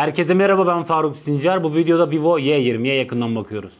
Herkese merhaba ben Faruk Sincar. Bu videoda Vivo Y20'ye yakından bakıyoruz.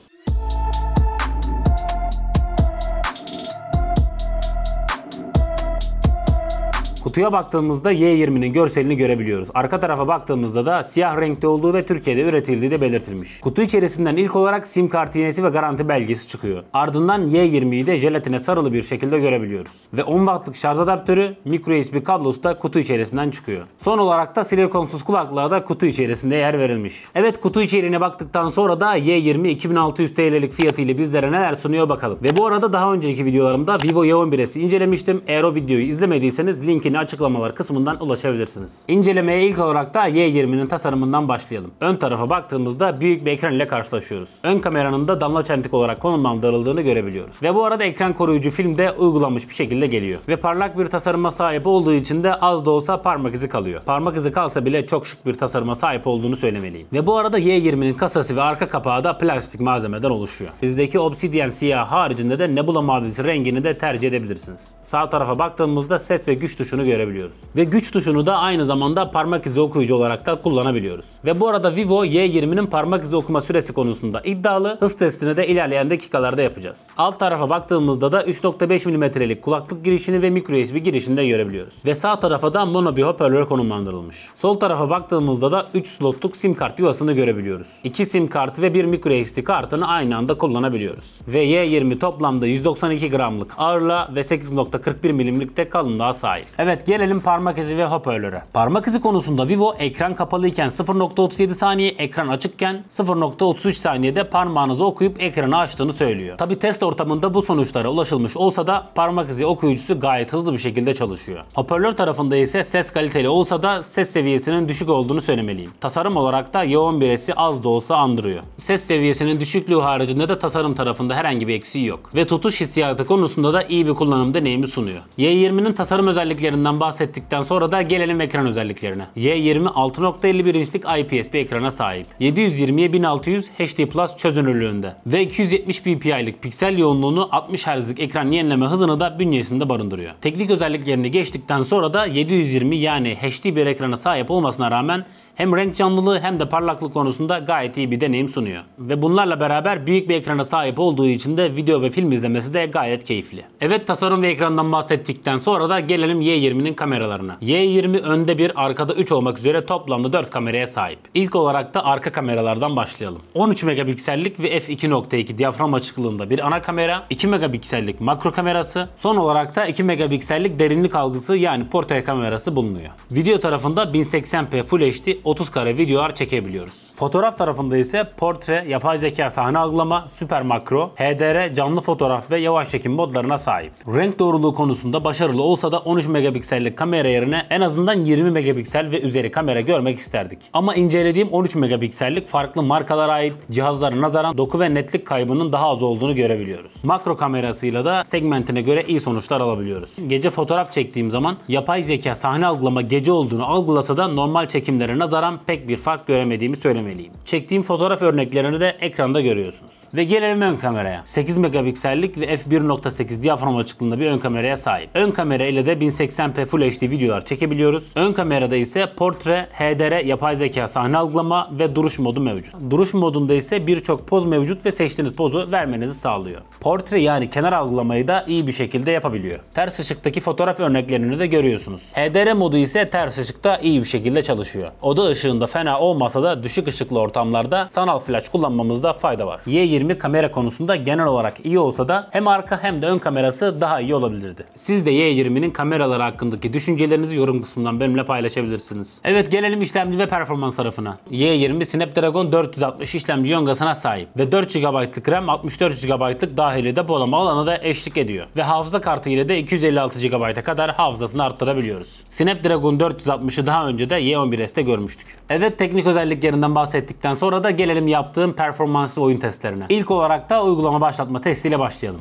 Kutuya baktığımızda Y20'nin görselini görebiliyoruz. Arka tarafa baktığımızda da siyah renkte olduğu ve Türkiye'de üretildiği de belirtilmiş. Kutu içerisinden ilk olarak sim kart iğnesi ve garanti belgesi çıkıyor. Ardından Y20'yi de jelatine sarılı bir şekilde görebiliyoruz. Ve 10 wattlık şarj adaptörü, micro USB kablosu da kutu içerisinden çıkıyor. Son olarak da silikonsuz kulaklığa da kutu içerisinde yer verilmiş. Evet kutu içeriğine baktıktan sonra da Y20 2600 TL'lik fiyatıyla bizlere neler sunuyor bakalım. Ve bu arada daha önceki videolarımda Vivo Y11S'i incelemiştim. Eğer o videoyu izlemediyseniz linki linkini açıklamalar kısmından ulaşabilirsiniz. İncelemeye ilk olarak da Y20'nin tasarımından başlayalım. Ön tarafa baktığımızda büyük bir ekran ile karşılaşıyoruz. Ön kameranın da damla çentik olarak konumlandırıldığını görebiliyoruz. Ve bu arada ekran koruyucu film de uygulanmış bir şekilde geliyor. Ve parlak bir tasarıma sahip olduğu için de az da olsa parmak izi kalıyor. Parmak izi kalsa bile çok şık bir tasarıma sahip olduğunu söylemeliyim. Ve bu arada Y20'nin kasası ve arka kapağı da plastik malzemeden oluşuyor. Bizdeki Obsidian siyah haricinde de Nebula mavisi rengini de tercih edebilirsiniz. Sağ tarafa baktığımızda ses ve güç tuşunu yaptığını görebiliyoruz. Ve güç tuşunu da aynı zamanda parmak izi okuyucu olarak da kullanabiliyoruz. Ve bu arada Vivo Y20'nin parmak izi okuma süresi konusunda iddialı. Hız testini de ilerleyen dakikalarda yapacağız. Alt tarafa baktığımızda da 3.5 mm'lik kulaklık girişini ve micro USB girişini de görebiliyoruz. Ve sağ tarafa da mono bir hoparlör konumlandırılmış. Sol tarafa baktığımızda da 3 slotluk sim kart yuvasını görebiliyoruz. 2 sim kartı ve 1 micro SD kartını aynı anda kullanabiliyoruz. Ve Y20 toplamda 192 gramlık ağırlığa ve 8.41 mm'lik de kalınlığa sahip. Evet Evet gelelim parmak izi ve hoparlöre. Parmak izi konusunda Vivo ekran kapalıyken 0.37 saniye, ekran açıkken 0.33 saniyede parmağınızı okuyup ekranı açtığını söylüyor. Tabi test ortamında bu sonuçlara ulaşılmış olsa da parmak izi okuyucusu gayet hızlı bir şekilde çalışıyor. Hoparlör tarafında ise ses kaliteli olsa da ses seviyesinin düşük olduğunu söylemeliyim. Tasarım olarak da yoğun birisi az da olsa andırıyor. Ses seviyesinin düşüklüğü haricinde de tasarım tarafında herhangi bir eksiği yok. Ve tutuş hissiyatı konusunda da iyi bir kullanım deneyimi sunuyor. Y20'nin tasarım özelliklerini özelliklerinden bahsettikten sonra da gelelim ekran özelliklerine. Y20 6.51 inçlik IPS bir ekrana sahip. x 1600 HD Plus çözünürlüğünde ve 270 ppi'lik piksel yoğunluğunu 60 Hz'lik ekran yenileme hızını da bünyesinde barındırıyor. Teknik özelliklerini geçtikten sonra da 720 yani HD bir ekrana sahip olmasına rağmen hem renk canlılığı hem de parlaklık konusunda gayet iyi bir deneyim sunuyor. Ve bunlarla beraber büyük bir ekrana sahip olduğu için de video ve film izlemesi de gayet keyifli. Evet tasarım ve ekrandan bahsettikten sonra da gelelim Y20'nin kameralarına. Y20 önde bir arkada 3 olmak üzere toplamda 4 kameraya sahip. İlk olarak da arka kameralardan başlayalım. 13 megapiksellik ve f2.2 diyafram açıklığında bir ana kamera, 2 megapiksellik makro kamerası, son olarak da 2 megapiksellik derinlik algısı yani portre kamerası bulunuyor. Video tarafında 1080p Full HD 30 kare videolar çekebiliyoruz. Fotoğraf tarafında ise portre, yapay zeka sahne algılama, süper makro, HDR, canlı fotoğraf ve yavaş çekim modlarına sahip. Renk doğruluğu konusunda başarılı olsa da 13 megapiksellik kamera yerine en azından 20 megapiksel ve üzeri kamera görmek isterdik. Ama incelediğim 13 megapiksellik farklı markalara ait cihazlara nazaran doku ve netlik kaybının daha az olduğunu görebiliyoruz. Makro kamerasıyla da segmentine göre iyi sonuçlar alabiliyoruz. Gece fotoğraf çektiğim zaman yapay zeka sahne algılama gece olduğunu algılasa da normal çekimlere nazaran pek bir fark göremediğimi söylemeliyim vermeliyim. Çektiğim fotoğraf örneklerini de ekranda görüyorsunuz. Ve gelelim ön kameraya. 8 megapiksellik ve f1.8 diyafram açıklığında bir ön kameraya sahip. Ön kamera ile de 1080p Full HD videolar çekebiliyoruz. Ön kamerada ise portre, HDR, yapay zeka sahne algılama ve duruş modu mevcut. Duruş modunda ise birçok poz mevcut ve seçtiğiniz pozu vermenizi sağlıyor. Portre yani kenar algılamayı da iyi bir şekilde yapabiliyor. Ters ışıktaki fotoğraf örneklerini de görüyorsunuz. HDR modu ise ters ışıkta iyi bir şekilde çalışıyor. Oda ışığında fena olmasa da düşük ışık ışıklı ortamlarda sanal flash kullanmamızda fayda var. Y20 kamera konusunda genel olarak iyi olsa da hem arka hem de ön kamerası daha iyi olabilirdi. Siz de Y20'nin kameraları hakkındaki düşüncelerinizi yorum kısmından benimle paylaşabilirsiniz. Evet gelelim işlemci ve performans tarafına. Y20 Snapdragon 460 işlemci yongasına sahip ve 4 GB'lık RAM 64 GB'lık dahili depolama alanı da eşlik ediyor. Ve hafıza kartı ile de 256 GB'a kadar hafızasını arttırabiliyoruz. Snapdragon 460'ı daha önce de Y11s'te görmüştük. Evet teknik özelliklerinden bahsettikten sonra da gelelim yaptığım performanslı oyun testlerine. İlk olarak da uygulama başlatma testiyle başlayalım.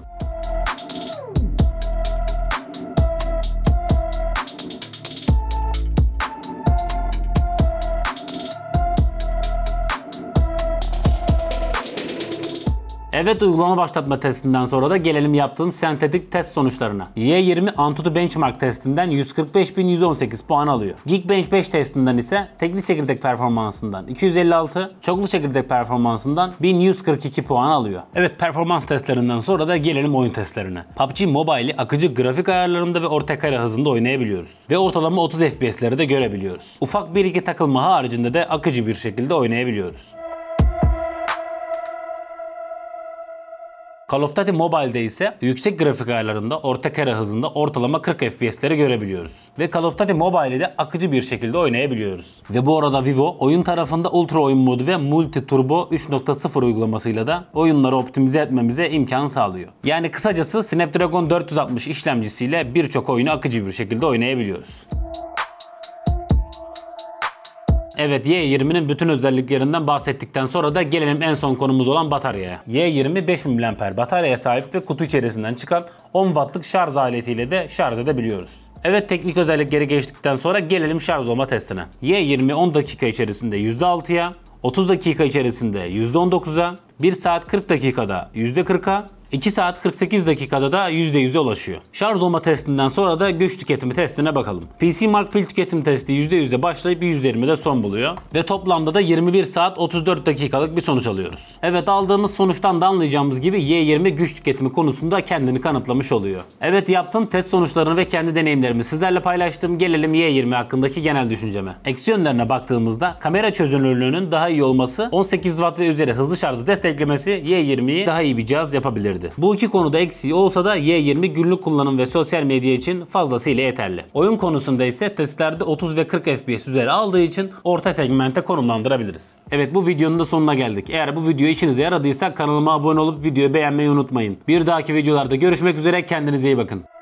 Evet uygulama başlatma testinden sonra da gelelim yaptığım sentetik test sonuçlarına. Y20 Antutu Benchmark testinden 145.118 puan alıyor. Geekbench 5 testinden ise tekli çekirdek performansından 256, çoklu çekirdek performansından 1142 puan alıyor. Evet performans testlerinden sonra da gelelim oyun testlerine. PUBG Mobile'i akıcı grafik ayarlarında ve orta kare hızında oynayabiliyoruz. Ve ortalama 30 FPS'leri de görebiliyoruz. Ufak bir iki takılma haricinde de akıcı bir şekilde oynayabiliyoruz. Call of Duty Mobile'de ise yüksek grafik ayarlarında orta kare hızında ortalama 40 FPS'leri görebiliyoruz. Ve Call of Duty Mobile'i de akıcı bir şekilde oynayabiliyoruz. Ve bu arada Vivo oyun tarafında Ultra oyun modu ve Multi Turbo 3.0 uygulamasıyla da oyunları optimize etmemize imkan sağlıyor. Yani kısacası Snapdragon 460 işlemcisiyle birçok oyunu akıcı bir şekilde oynayabiliyoruz. Evet Y20'nin bütün özelliklerinden bahsettikten sonra da gelelim en son konumuz olan bataryaya. Y20 5000 mAh bataryaya sahip ve kutu içerisinden çıkan 10 wattlık şarj aletiyle de şarj edebiliyoruz. Evet teknik özellikleri geçtikten sonra gelelim şarj olma testine. Y20 10 dakika içerisinde %6'ya, 30 dakika içerisinde %19'a, 1 saat 40 dakikada %40'a, 2 saat 48 dakikada da %100'e ulaşıyor. Şarj olma testinden sonra da güç tüketimi testine bakalım. PC Mark pil tüketim testi %100'de başlayıp %20'de son buluyor. Ve toplamda da 21 saat 34 dakikalık bir sonuç alıyoruz. Evet aldığımız sonuçtan da anlayacağımız gibi Y20 güç tüketimi konusunda kendini kanıtlamış oluyor. Evet yaptığım test sonuçlarını ve kendi deneyimlerimi sizlerle paylaştım. Gelelim Y20 hakkındaki genel düşünceme. Eksi yönlerine baktığımızda kamera çözünürlüğünün daha iyi olması, 18 Watt ve üzeri hızlı şarjı desteklemesi Y20'yi daha iyi bir cihaz yapabilirdi geliştirdi. Bu iki konuda eksiği olsa da Y20 günlük kullanım ve sosyal medya için fazlasıyla yeterli. Oyun konusunda ise testlerde 30 ve 40 FPS üzeri aldığı için orta segmente konumlandırabiliriz. Evet bu videonun da sonuna geldik. Eğer bu video işinize yaradıysa kanalıma abone olup videoyu beğenmeyi unutmayın. Bir dahaki videolarda görüşmek üzere kendinize iyi bakın.